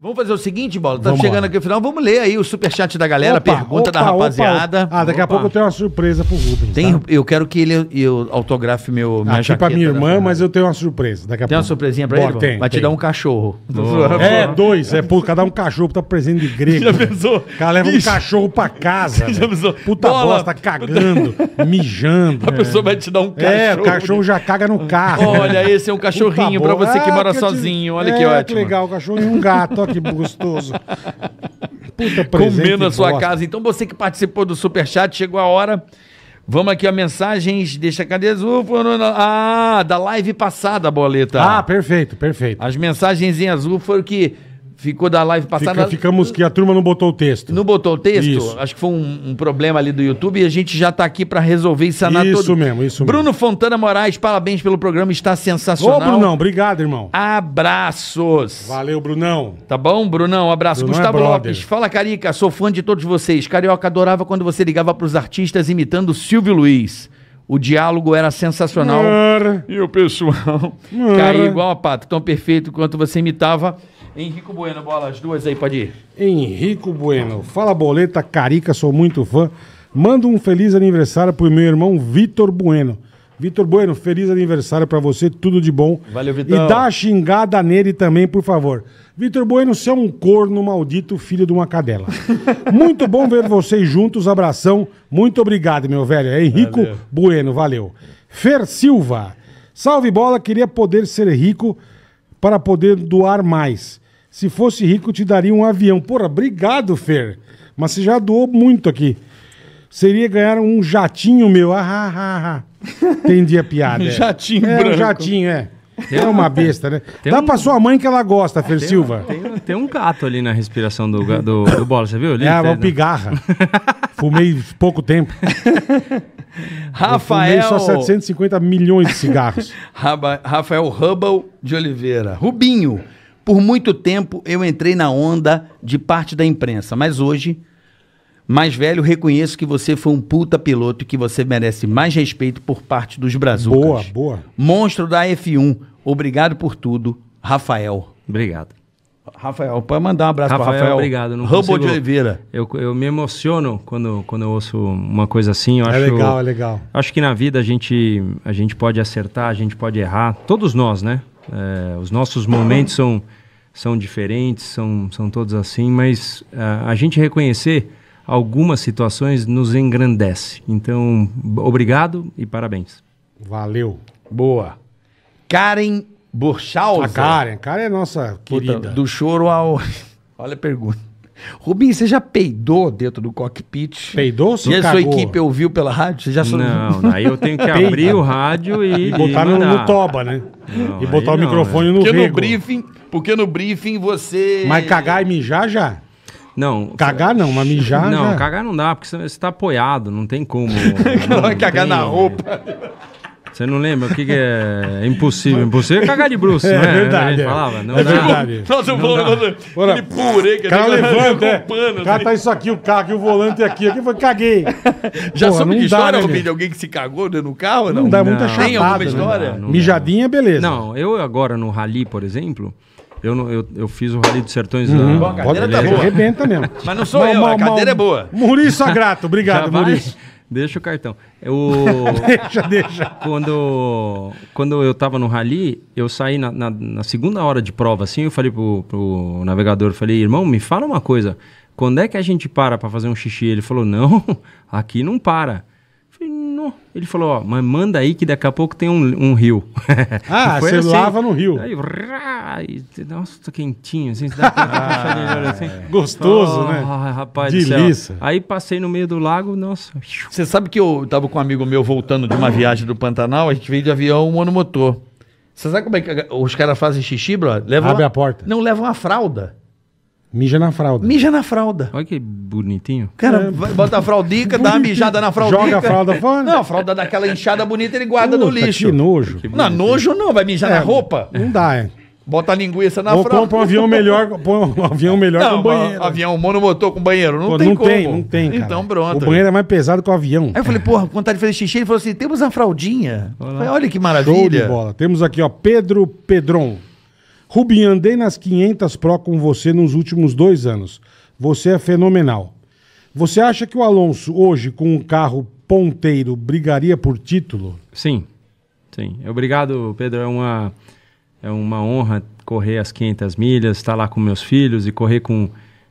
Vamos fazer o seguinte, Bola. Tá chegando aqui no final. Vamos ler aí o superchat da galera, opa, pergunta opa, da rapaziada. Opa. Ah, daqui a pouco eu tenho uma surpresa pro Rubens. Tem, tá? Eu quero que ele eu autografe meu, minha aqui jaqueta. pra minha irmã, mas eu tenho uma surpresa. Daqui a tem pouco. uma surpresinha pra Bora, ele? Tem, Vai tem. te dar um cachorro. Oh. É, dois. É, pô, cada um cachorro tá presente de grego. Já pensou? O cara leva Ixi. um cachorro pra casa. Já pensou? Puta Bola. bosta, tá cagando, mijando. A pessoa é. vai te dar um cachorro. É, o cachorro já caga no carro. Olha, esse é um cachorrinho Puta pra você que ah, mora sozinho. Olha é, que ótimo. que legal, o cachorro e é um gato que gostoso. Puta presente. Comendo a sua bosta. casa. Então você que participou do Superchat, chegou a hora. Vamos aqui, ó, mensagens. Deixa cadê azul? ah, da live passada, boleta. Ah, perfeito, perfeito. As mensagens em azul foram que Ficou da live passada. Fica, ficamos que a turma não botou o texto. Não botou o texto? Isso. Acho que foi um, um, problema ali do YouTube e a gente já está aqui para resolver e sanar isso tudo. Isso mesmo, isso Bruno mesmo. Bruno Fontana Moraes, parabéns pelo programa, está sensacional. Ô, Brunão, obrigado, irmão. Abraços. Valeu, Brunão. Tá bom, Brunão? Abraço. É Gustavo é Lopes. Fala, Carica, sou fã de todos vocês. Carioca adorava quando você ligava para os artistas imitando Silvio Luiz. O diálogo era sensacional. Mara. E o pessoal Mara. caía igual a pato, tão perfeito quanto você imitava. Henrico Bueno, bola, as duas aí, pode ir. Henrico Bueno, fala boleta, carica, sou muito fã. Manda um feliz aniversário pro meu irmão Vitor Bueno. Vitor Bueno, feliz aniversário para você, tudo de bom. Valeu, Vitor. E dá a xingada nele também, por favor. Vitor Bueno, você é um corno maldito, filho de uma cadela. Muito bom ver vocês juntos, abração. Muito obrigado, meu velho. É Henrico valeu. Bueno, valeu. Fer Silva, salve bola, queria poder ser rico para poder doar mais. Se fosse rico, te daria um avião. Porra, obrigado, Fer. Mas você já doou muito aqui. Seria ganhar um jatinho meu. Ah, ah, ah, ah. Entendi a piada. Um é. jatinho é, branco. Um jatinho, é. é uma besta, né? Dá um... pra sua mãe que ela gosta, Fer tem, Silva. Tem, tem, um gato ali na respiração do, do, do bola, você viu? Ali, é, uma né? pigarra. Fumei pouco tempo. Rafael. só 750 milhões de cigarros. Rafael Hubble de Oliveira. Rubinho, por muito tempo eu entrei na onda de parte da imprensa, mas hoje, mais velho, reconheço que você foi um puta piloto e que você merece mais respeito por parte dos brazucas. Boa, boa. Monstro da F1, obrigado por tudo, Rafael. Obrigado. Rafael, pode mandar um abraço Rafael, para Rafael. obrigado. Não Rambo consigo, de Oliveira. Eu, eu me emociono quando, quando eu ouço uma coisa assim. é acho, legal, é legal. Acho que na vida a gente, a gente pode acertar, a gente pode errar. Todos nós, né? É, os nossos momentos são, são diferentes, são, são todos assim, mas a, é, a gente reconhecer algumas situações nos engrandece. Então, obrigado e parabéns. Valeu. Boa. Karen Borchauser. A Karen, Karen é nossa querida. Puta, do choro ao. Olha a pergunta. Rubinho, você já peidou dentro do cockpit? Peidou ou E a cagou? sua equipe ouviu pela rádio? Você já só... Não, Aí eu tenho que abrir o rádio e. E botar e no, no, toba, né? Não, e botar o não, microfone né? no porque rego. no briefing, Porque no briefing você. Mas cagar e mijar já? Não. Cagar não, mas mijar. Não, já. cagar não dá, porque você está apoiado, não tem como. não, não é cagar tem, na roupa. Você não lembra o que, que é? é impossível? Impossível é cagar de bruxo, é, né? Verdade, é falava, não é dá. verdade. Nossa, o volante, aquele purê que cara levanta, é. pano, cara assim. tá isso aqui, o carro e o volante aqui. Aqui foi, caguei. Já Pô, soube de história, né, de alguém que se cagou dentro né, do carro? Não, não dá é não, muita chapada. Tem alguma história? Né? Não dá, Mijadinha, beleza. Não, eu agora no rally, por exemplo... Eu, não, eu, eu fiz o Rally dos Sertões uhum. lá. Bom, a cadeira tá boa. Arrebenta mesmo. Mas não sou eu, a cadeira é boa. Murilo Sagrato, obrigado, Murilo. Deixa o cartão. Eu, deixa, deixa. Quando, quando eu tava no rally, eu saí na, na, na segunda hora de prova, assim, eu falei pro, pro navegador, falei, irmão, me fala uma coisa, quando é que a gente para para fazer um xixi? Ele falou, não, aqui não para ele falou, ó, mas manda aí que daqui a pouco tem um, um rio. Ah, você assim, lava no rio. Aí, rá, e, nossa, quentinho, assim, dá ah, assim. É. Gostoso, oh, né? Rapaz, Delícia. Aí passei no meio do lago, nossa. Você sabe que eu tava com um amigo meu voltando de uma viagem do Pantanal, a gente veio de avião monomotor. Você sabe como é que os caras fazem xixi, brother? Levam Abre uma... a porta. Não, levam a fralda. Mija na fralda. Mija na fralda. Olha que bonitinho. Cara, é. bota a fraldica, dá uma mijada na fraldica. Joga a fralda fora. Não, a fralda dá aquela inchada bonita ele guarda Puta, no lixo. Que nojo. Que não, nojo não, vai mijar é, na roupa. Não dá, é. Bota a linguiça na Ou fralda. compra um avião melhor, um avião melhor não, com banheiro. Avião monomotor com banheiro. Não Pô, tem não como. Tem, não tem, cara. Então pronto. O banheiro é mais pesado que o avião. Aí eu falei, porra, vontade de fazer xixi. Ele falou assim, temos a fraldinha. Olha, falei, Olha que maravilha. Show de bola. Temos aqui, ó, Pedro Pedron. Rubinho andei nas 500 Pro com você nos últimos dois anos. Você é fenomenal. Você acha que o Alonso, hoje, com um carro ponteiro, brigaria por título? Sim, sim. Obrigado, Pedro. É uma, é uma honra correr as 500 milhas, estar tá lá com meus filhos e correr com,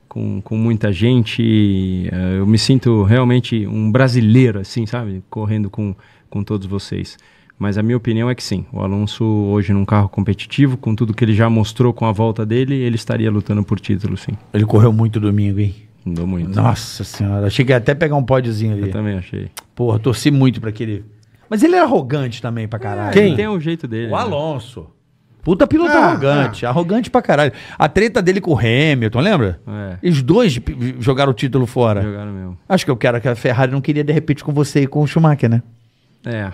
com, com muita gente. Eh, eu me sinto realmente um brasileiro, assim, sabe? Correndo com, com todos vocês. Mas a minha opinião é que sim. O Alonso, hoje, num carro competitivo, com tudo que ele já mostrou com a volta dele, ele estaria lutando por título, sim. Ele correu muito domingo, hein? Andou muito. Nossa senhora, achei ia até pegar um pódiozinho ali. Eu também achei. Porra, torci muito pra aquele. Mas ele era é arrogante também pra caralho. É, Quem? Ele né? tem um jeito dele. O né? Alonso. Puta piloto ah, arrogante, ah. arrogante pra caralho. A treta dele com o Hamilton, lembra? É. Eles dois jogaram o título fora. Jogaram mesmo. Acho que eu quero que a Ferrari não queria de repente com você e com o Schumacher, né? É.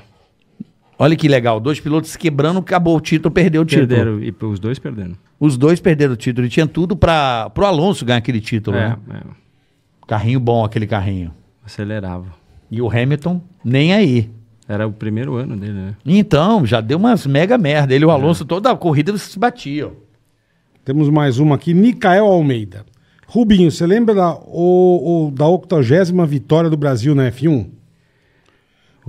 Olha que legal, dois pilotos se quebrando, acabou o título, perdeu o título. Perderam, e os dois perderam. Os dois perderam o título. E tinha tudo para o Alonso ganhar aquele título, é, né? É. Carrinho bom, aquele carrinho. Acelerava. E o Hamilton, nem aí. Era o primeiro ano dele, né? Então, já deu umas mega merda. Ele e o é. Alonso, é. toda a corrida, eles se batiam. Temos mais uma aqui, Micael Almeida. Rubinho, você lembra da, o, o da 80 vitória do Brasil na F1?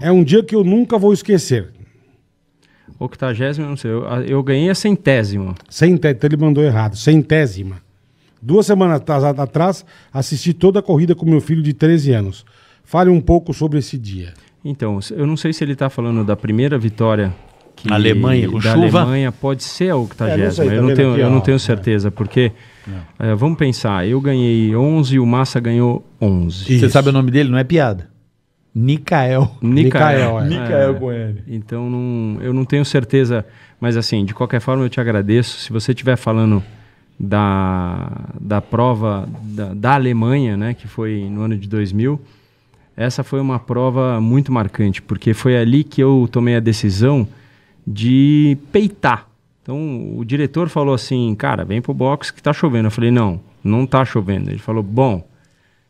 É um dia que eu nunca vou esquecer. Octagésima, não sei. Eu, eu ganhei a centésima. Centésima, então ele mandou errado. Centésima. Duas semanas atrás, assisti toda a corrida com meu filho de 13 anos. Fale um pouco sobre esse dia. Então, eu não sei se ele está falando da primeira vitória que Alemanha, com da chuva. Alemanha pode ser a é, octagésima. É, eu, não tenho, eu não tenho certeza, porque é. é, vamos pensar, eu ganhei 11 e o Massa ganhou 11. Isso. Você sabe o nome dele? Não é piada. Nicael. Nicael, é. é. com ele. Então, não, eu não tenho certeza, mas assim, de qualquer forma, eu te agradeço. Se você estiver falando da, da prova da, da, Alemanha, né, que foi no ano de 2000, essa foi uma prova muito marcante, porque foi ali que eu tomei a decisão de peitar. Então, o diretor falou assim, cara, vem pro box que tá chovendo. Eu falei, não, não tá chovendo. Ele falou, bom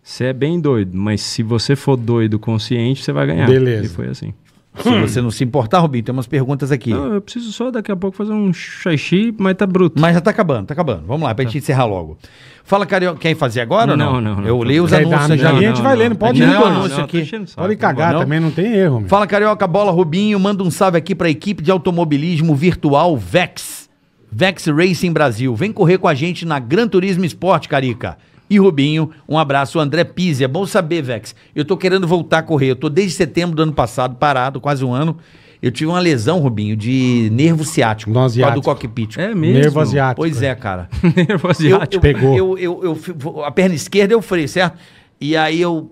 você é bem doido, mas se você for doido consciente, você vai ganhar. Beleza. E foi assim. Se você não se importar, Rubinho, tem umas perguntas aqui. Não, eu preciso só daqui a pouco fazer um xaxi, mas tá bruto. Mas já tá acabando, tá acabando. Vamos lá, pra tá. gente encerrar logo. Fala, Carioca, quer fazer agora não, ou não? Não, não. Eu li os anúncios já. Não, a gente vai lendo, pode ler o anúncio não, aqui. Pode cagar, também não tem erro. Meu. Fala, Carioca, bola, Rubinho, manda um salve aqui pra equipe de automobilismo virtual Vex. Vex Racing Brasil. Vem correr com a gente na Gran Turismo Esporte, Carica. E Rubinho, um abraço. André é bom saber, Vex. Eu tô querendo voltar a correr. Eu tô desde setembro do ano passado parado, quase um ano. Eu tive uma lesão, Rubinho, de nervo ciático. No asiático. Do cockpit. É mesmo? Nervo asiático. Pois é, cara. nervo asiático. Eu, eu Pegou. Eu, eu, a perna esquerda eu freio, certo? E aí eu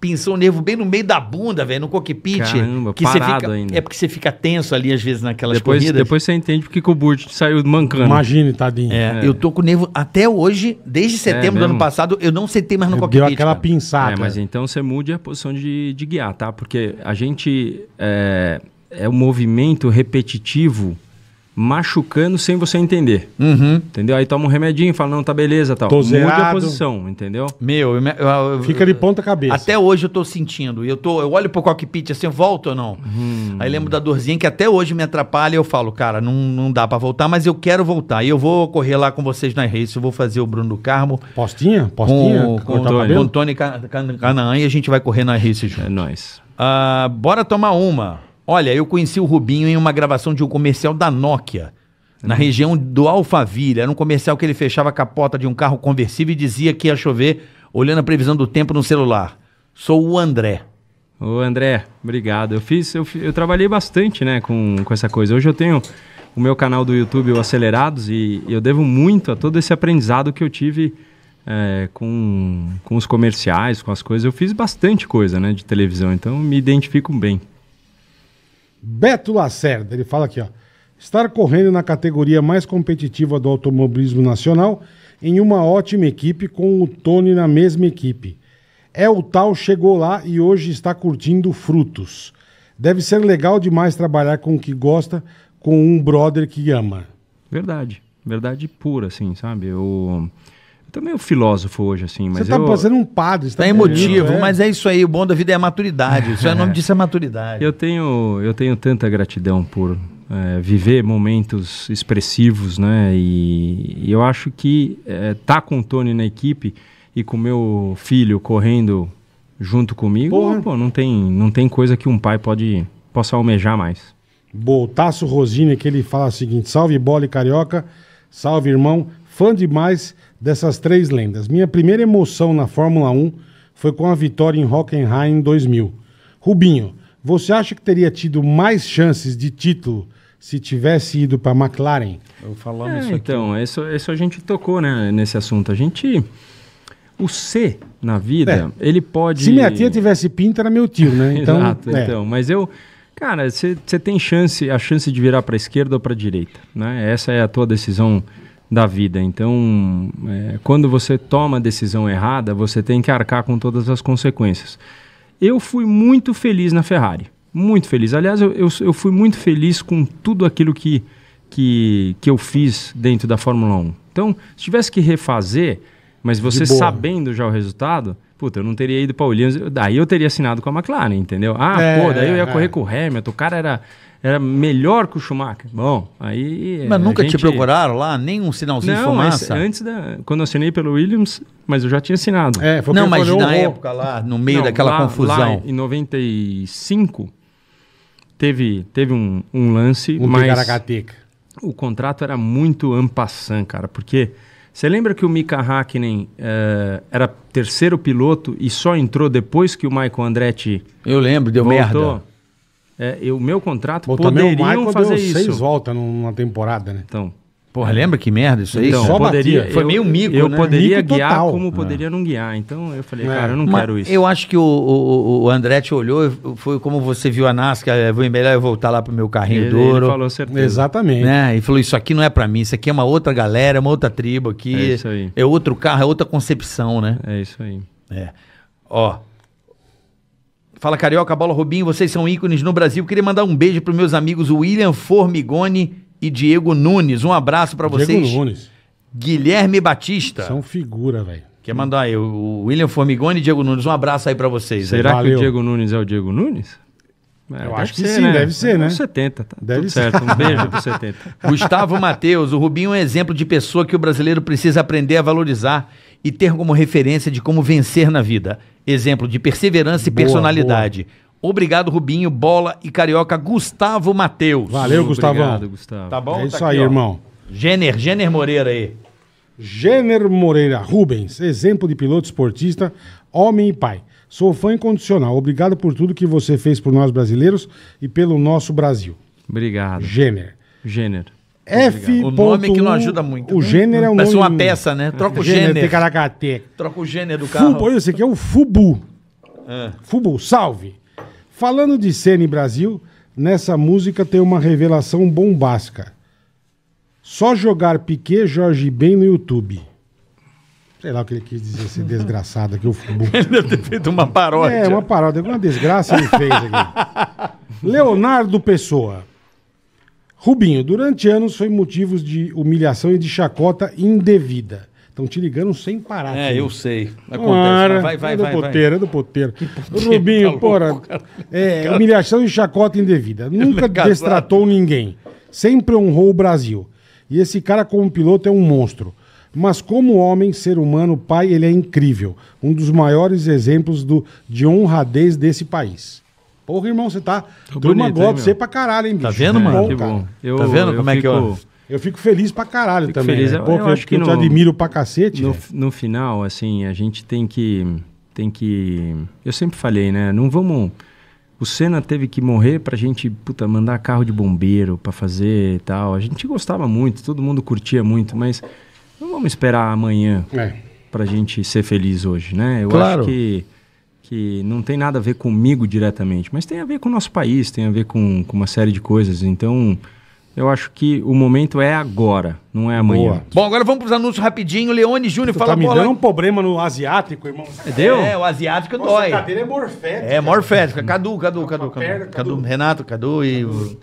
pinçou o nervo bem no meio da bunda, velho, no cockpit. Caramba, que parado você fica, ainda. É porque você fica tenso ali, às vezes, naquelas depois, corridas. Depois você entende porque que o Burt saiu mancando. Imagine, tadinho. É, é, eu tô com o nervo... Até hoje, desde é setembro é do ano passado, eu não sentei mais no eu cockpit. Deu aquela cara. pinçada. É, mas então você mude a posição de, de guiar, tá? Porque a gente... É, é um movimento repetitivo machucando sem você entender. Uhum. Entendeu? Aí toma um remedinho, fala, não, tá beleza, tal. Tô Mude zerado. a posição, entendeu? Meu, eu, eu, eu, fica de ponta cabeça. Até hoje eu tô sentindo. Eu, tô, eu olho pro cockpit assim, eu volto ou não? Hum. Aí lembro da dorzinha que até hoje me atrapalha e eu falo, cara, não, não dá para voltar, mas eu quero voltar. E eu vou correr lá com vocês nas redes, eu vou fazer o Bruno do Carmo. Postinha? Postinha? Com, com, com, o Tony Canaã e a gente vai correr nas redes juntos. É nóis. Uh, bora tomar uma. Olha, eu conheci o Rubinho em uma gravação de um comercial da Nokia, na uhum. região do Alphaville. Era um comercial que ele fechava a capota de um carro conversível e dizia que ia chover, olhando a previsão do tempo no celular. Sou o André. Ô André, obrigado. Eu fiz, eu, eu trabalhei bastante, né, com, com essa coisa. Hoje eu tenho o meu canal do YouTube, o Acelerados, e eu devo muito a todo esse aprendizado que eu tive é, com, com os comerciais, com as coisas. Eu fiz bastante coisa, né, de televisão, então me identifico bem. Beto Lacerda, ele fala aqui, ó. Estar correndo na categoria mais competitiva do automobilismo nacional em uma ótima equipe com o Tony na mesma equipe. É o tal chegou lá e hoje está curtindo frutos. Deve ser legal demais trabalhar com o que gosta, com um brother que ama. Verdade, verdade pura, assim, sabe? Eu também tá o filósofo hoje, assim. Mas você tá eu... fazendo um padre. Você tá, tá emotivo, é. mas é isso aí. O bom da vida é a maturidade. Isso é, o nome disso é maturidade. Eu tenho, eu tenho tanta gratidão por é, viver momentos expressivos, né? E, e eu acho que é, tá com o Tony na equipe e com meu filho correndo junto comigo, Porra. pô, não tem, não tem coisa que um pai pode possa almejar mais. Boltaço Rosini, que ele fala o seguinte: salve bola e carioca, salve irmão, fã demais dessas três lendas. Minha primeira emoção na Fórmula 1 foi com a vitória em Hockenheim em 2000. Rubinho, você acha que teria tido mais chances de título se tivesse ido para a McLaren? Eu falamos é, isso aqui. Então, isso, isso a gente tocou né, nesse assunto. A gente. O C na vida, é. ele pode. Se minha tia tivesse pinta, era meu tio, né? Então, Exato, é. então. Mas eu. Cara, você tem chance, a chance de virar para a esquerda ou para a direita, né? Essa é a tua decisão da vida. Então, é, quando você toma a decisão errada, você tem que arcar com todas as consequências. Eu fui muito feliz na Ferrari, muito feliz. Aliás, eu, eu, eu fui muito feliz com tudo aquilo que, que, que eu fiz dentro da Fórmula 1. Então, se tivesse que refazer, mas você sabendo já o resultado, puta, eu não teria ido para o Williams, daí eu teria assinado com a McLaren, entendeu? Ah, é, pô, daí eu ia é. correr é. com o Hamilton, o cara era era melhor que o Schumacher. Bom, aí. Mas nunca gente... te procuraram lá, nem um sinalzinho não, de fumaça? Antes da. Quando eu assinei pelo Williams, mas eu já tinha assinado. É, foi não, mas na época lá, no meio não, daquela lá, confusão. Lá em 95, teve, teve um, um lance. O mas O contrato era muito ampassan, cara, porque. Você lembra que o Mika Hakkinen uh, era terceiro piloto e só entrou depois que o Michael Andretti. Eu lembro, deu voltou? merda é, o meu contrato Bom, poderiam o fazer deu isso. seis voltas numa temporada, né? Então, Porra, é. lembra que merda isso aí? Então, só poderia, batia. Foi eu, meio mico, Eu né? poderia mico guiar total. como é. poderia é. não guiar. Então eu falei, é. cara, eu não Mas quero isso. Eu acho que o, o, o Andretti olhou, foi como você viu a NASCAR, vou melhor eu voltar lá pro meu carrinho ele, duro. Ele falou certeza. Exatamente. Né? E falou, isso aqui não é para mim, isso aqui é uma outra galera, uma outra tribo aqui. É isso aí. É outro carro, é outra concepção, né? É isso aí. É. Ó, Fala Carioca, Bola Rubinho, vocês são ícones no Brasil. Queria mandar um beijo para meus amigos William Formigoni e Diego Nunes. Um abraço para vocês. Diego Nunes. Guilherme Batista. São figura, velho. Quer mandar aí o William Formigoni e Diego Nunes. Um abraço aí para vocês. Será Valeu. que o Diego Nunes é o Diego Nunes? É, eu acho que ser, sim, né? deve ser, é né? 70, tá deve tudo ser. certo. Um beijo pro 70. Gustavo Matheus, o Rubinho é um exemplo de pessoa que o brasileiro precisa aprender a valorizar e ter como referência de como vencer na vida. Exemplo de perseverança boa, e personalidade. Boa. Obrigado, Rubinho, Bola e Carioca, Gustavo Matheus. Valeu, Gustavão. Obrigado, Gustavo. Tá bom? É isso tá aí, irmão. Gêner, Gêner Moreira aí. Gêner Moreira, Rubens, exemplo de piloto esportista, homem e pai. Sou fã incondicional. Obrigado por tudo que você fez por nós brasileiros e pelo nosso Brasil. Obrigado. Gêner. Gêner. É F. O nome é que não ajuda muito. O né? gênero é um Parece uma peça, né? Troca o gênero. gênero. Troca o gênero do carro. Fubo, esse aqui é o Fubu. É. Fubu, salve. Falando de cena em Brasil, nessa música tem uma revelação bombástica. Só jogar Piquet Jorge Ben no YouTube. Sei lá o que ele quis dizer, esse desgraçado aqui, o Fubu. Ele deve ter feito uma paródia. É, uma paródia. Uma desgraça ele fez aqui. Leonardo Pessoa. Rubinho, durante anos foi motivo de humilhação e de chacota indevida. Estão te ligando sem parar. É, eu sei. Acontece. Ora, vai, vai, é do vai, poteiro, vai. É do poteiro, poteiro Rubinho, tá porra, é, humilhação e chacota indevida. É Nunca destratou ninguém. Sempre honrou o Brasil. E esse cara, como piloto, é um monstro. Mas como homem, ser humano, pai, ele é incrível. Um dos maiores exemplos do, de honradez desse país. Porra, irmão, você tá. Tô Turma golpe, você pra caralho, hein, tá bicho? Tá vendo, é mano? Bom, que bom. Eu, tá vendo eu como fico... é que eu. Eu fico feliz pra caralho fico também. Feliz. Né? Pô, eu, eu acho que eu no, te admiro pra cacete. No, né? no final, assim, a gente tem que. Tem que. Eu sempre falei, né? Não vamos. O Senna teve que morrer pra gente, puta, mandar carro de bombeiro pra fazer e tal. A gente gostava muito, todo mundo curtia muito, mas não vamos esperar amanhã é. pra gente ser feliz hoje, né? Eu claro. acho que que não tem nada a ver comigo diretamente, mas tem a ver com o nosso país, tem a ver com, com uma série de coisas. Então, eu acho que o momento é agora. Não é amanhã. Boa. Bom, agora vamos para os anúncios rapidinho. Leone Júnior fala... Tá me dando um problema no asiático, irmão. Deu? É, o asiático Nossa, dói. a cadeira é morfética. É, morfética. Hum. Cadu, Cadu, tá Cadu. Cadu, Cadu, Renato, Cadu e... O...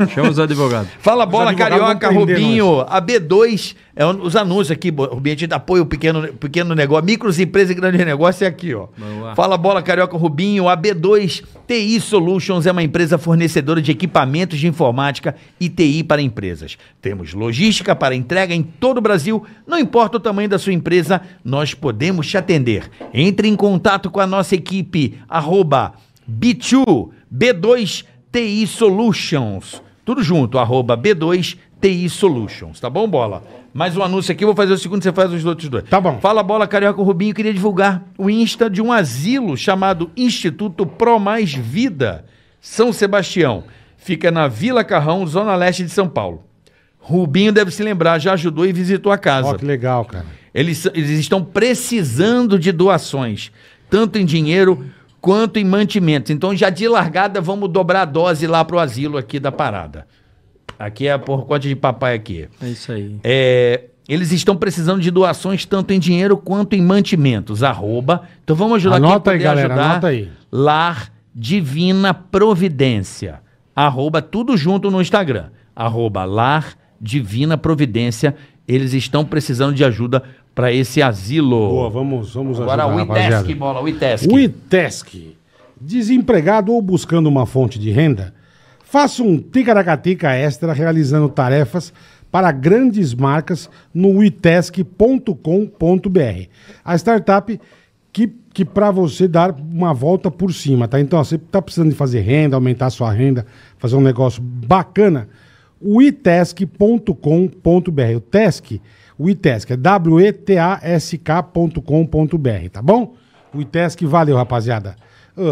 É. Chama os advogados. Fala bola, advogados Carioca, Rubinho. A B2, é, os anúncios aqui, Rubinho, a gente apoia o pequeno, pequeno negócio. Micros, empresas e grandes negócios é aqui, ó. Fala bola, Carioca, Rubinho. A B2 TI Solutions é uma empresa fornecedora de equipamentos de informática e TI para empresas. Temos logística para para entrega em todo o Brasil. Não importa o tamanho da sua empresa, nós podemos te atender. Entre em contato com a nossa equipe, arroba B2, TI Solutions. Tudo junto, arroba B2 TI Solutions, tá bom, Bola? Mais um anúncio aqui, vou fazer o segundo, você faz os outros dois. Tá bom. Fala, Bola Carioca Rubinho, queria divulgar o Insta de um asilo chamado Instituto Pro Mais Vida, São Sebastião. Fica na Vila Carrão, Zona Leste de São Paulo. Rubinho deve se lembrar, já ajudou e visitou a casa. Ó, que legal, cara. Eles, eles estão precisando de doações, tanto em dinheiro quanto em mantimentos. Então, já de largada, vamos dobrar a dose lá pro asilo aqui da parada. Aqui é a porcote de papai aqui. É isso aí. É, eles estão precisando de doações tanto em dinheiro quanto em mantimentos. Arroba. Então vamos ajudar anota quem aí, galera, ajudar. Anota aí. Lar Divina Providência. Arroba tudo junto no Instagram. Arroba Lar divina providência. Eles estão precisando de ajuda para esse asilo. Boa, vamos, vamos Agora, ajudar, Agora o ITESC, bola, o ITESC. O ITESC. Desempregado ou buscando uma fonte de renda, faça um ticaracatica extra realizando tarefas para grandes marcas no itesc.com.br. A startup que, que para você dar uma volta por cima, tá? Então, ó, você está precisando de fazer renda, aumentar sua renda, fazer um negócio bacana, o itesc.com.br. O TESC, o ITESC é W-E-T-A-S-K.com.br, tá bom? O ITESC, valeu, rapaziada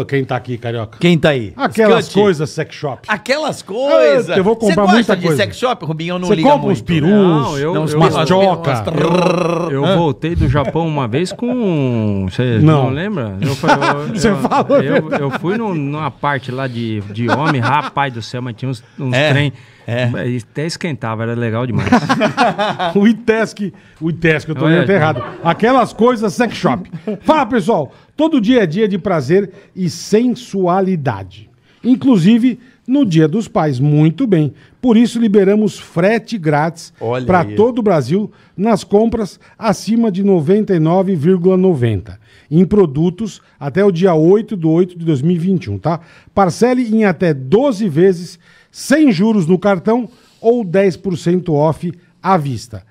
quem tá aqui, carioca? Quem tá aí? Aquelas coisas sex shop. Aquelas coisas. Eu, vou comprar Você muita de coisa. sex shop, Rubinho? Eu não Você liga compra muito. uns né? perus, não, eu, não, uns eu, Eu, eu voltei do Japão uma vez com... Você não. não lembra? Você falou. Eu, fui no, numa parte lá de, de homem, rapaz do céu, mas tinha uns, uns é. trem... É. Até esquentava, era legal demais. o Itesc, o Itesc, eu tô é, é, errado. Aquelas coisas sex shop. Fala, pessoal. Todo dia é dia de prazer e sensualidade. Inclusive no Dia dos Pais. Muito bem. Por isso liberamos frete grátis para todo o Brasil nas compras acima de 99,90 em produtos até o dia 8 de 8 de 2021, tá? Parcele em até 12 vezes, sem juros no cartão ou 10% off à vista.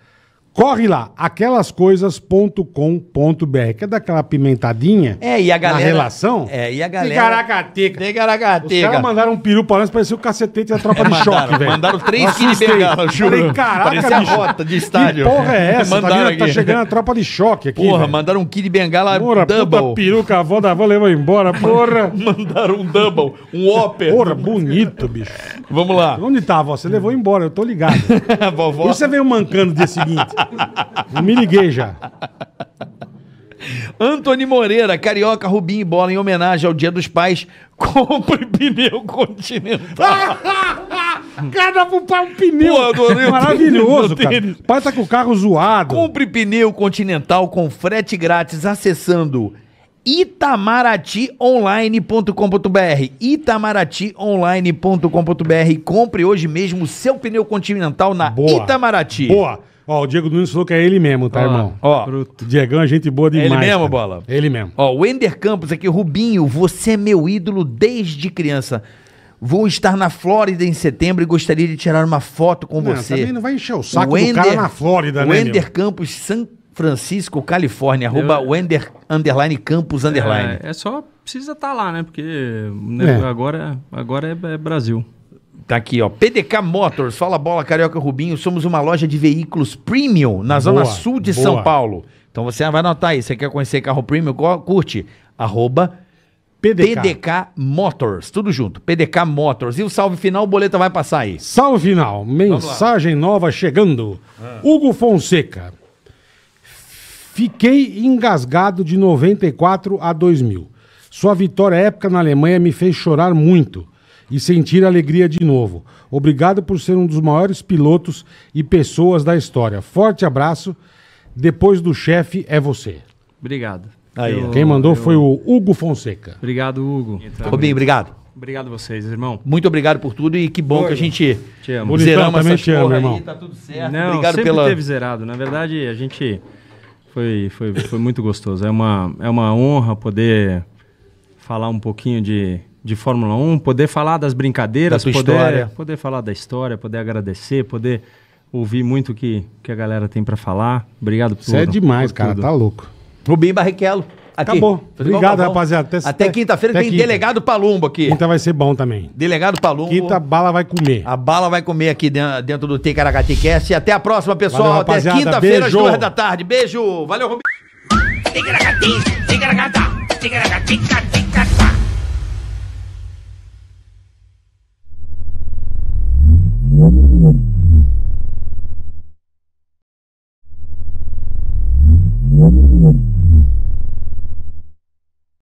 Corre lá, aquelascoisas.com.br. Quer é dar aquela pimentadinha? É, e a galera. Na relação? É, e a galera. Tigaracateca. Tigaracateca. Os caras mandaram um peru pra nós, parecia o cacetete da tropa de choque, velho. Mandaram três quilos de bengala, juro. Falei, caraca, Parecia bicho, rota de estádio. Que porra é essa? Tá mandaram tá, tá chegando a tropa de choque aqui. Porra, véio. mandaram um quilo de bengala porra, double. Puta peruca, a avó da avó levou embora, porra. mandaram um double, um ópera. Porra, bonito, bicho. Vamos lá. Onde tá, avó? Você levou embora, eu tô ligado. vovó. E você veio mancando dia seguinte. Me liguei já. Antônio Moreira, Carioca, Rubim e Bola, em homenagem ao Dia dos Pais, compre pneu continental. Cada para um pneu. Pô, adorei Maravilhoso, cara. pai tá com o carro zoado. Compre pneu continental com frete grátis acessando itamaratyonline.com.br itamaratyonline.com.br compre hoje mesmo seu pneu continental na Boa. Itamaraty. Boa. Ó, o Diego Nunes falou que é ele mesmo, tá, Ó, irmão? ó. Bruto. Diegão é gente boa demais. ele mesmo, cara. Bola? Ele mesmo. Ó, o Ender Campos aqui, Rubinho, você é meu ídolo desde criança. Vou estar na Flórida em setembro e gostaria de tirar uma foto com Não, você. também não vai encher o saco do cara na Flórida, né, Wender Campos, San Francisco, Califórnia, arroba Wender, underline Campos, underline. É, é só precisa estar tá lá, né? Porque o É. agora, agora é, é Brasil. Tá aqui, ó. PDK Motors, fala bola, Carioca Rubinho. Somos uma loja de veículos premium na zona sul de boa. São Paulo. Então você vai anotar aí. Você quer conhecer carro premium? Curte. Arroba PDK. PDK. Motors, tudo junto. PDK Motors. E o salve final, o boleta vai passar aí. Salve final, mensagem nova chegando. Ah. Hugo Fonseca. Fiquei engasgado de 94 a 2000. Sua vitória épica na Alemanha me fez chorar muito e sentir alegria de novo. Obrigado por ser um dos maiores pilotos e pessoas da história. Forte abraço. Depois do chefe é você. Obrigado. Aí, eu, quem mandou eu... foi o Hugo Fonseca. Obrigado, Hugo. Então, Robinho, obrigado. Obrigado a vocês, irmão. Muito obrigado por tudo e que bom Oi, que a gente te amo. zeramos essa te amo, irmão. tá tudo certo. Não, obrigado sempre pela... teve zerado. Na verdade, a gente foi, foi, foi muito gostoso. É uma, é uma honra poder falar um pouquinho de, de Fórmula 1, poder falar das brincadeiras, da poder, história. poder falar da história, poder agradecer, poder ouvir muito o que, que a galera tem para falar. Obrigado por Isso é demais, por cara, tudo. tá louco. Rubim Barrichello. Aqui. Acabou. Obrigado, rapaziada. Até, até quinta-feira tem quinta. Delegado Palumbo aqui. Quinta vai ser bom também. Delegado Palumbo. Quinta a bala vai comer. A bala vai comer aqui dentro, do Ticaracati Cast. E até a próxima, pessoal. Valeu, até quinta-feira, às duas da tarde. Beijo. Valeu, Rubinho. Thank you.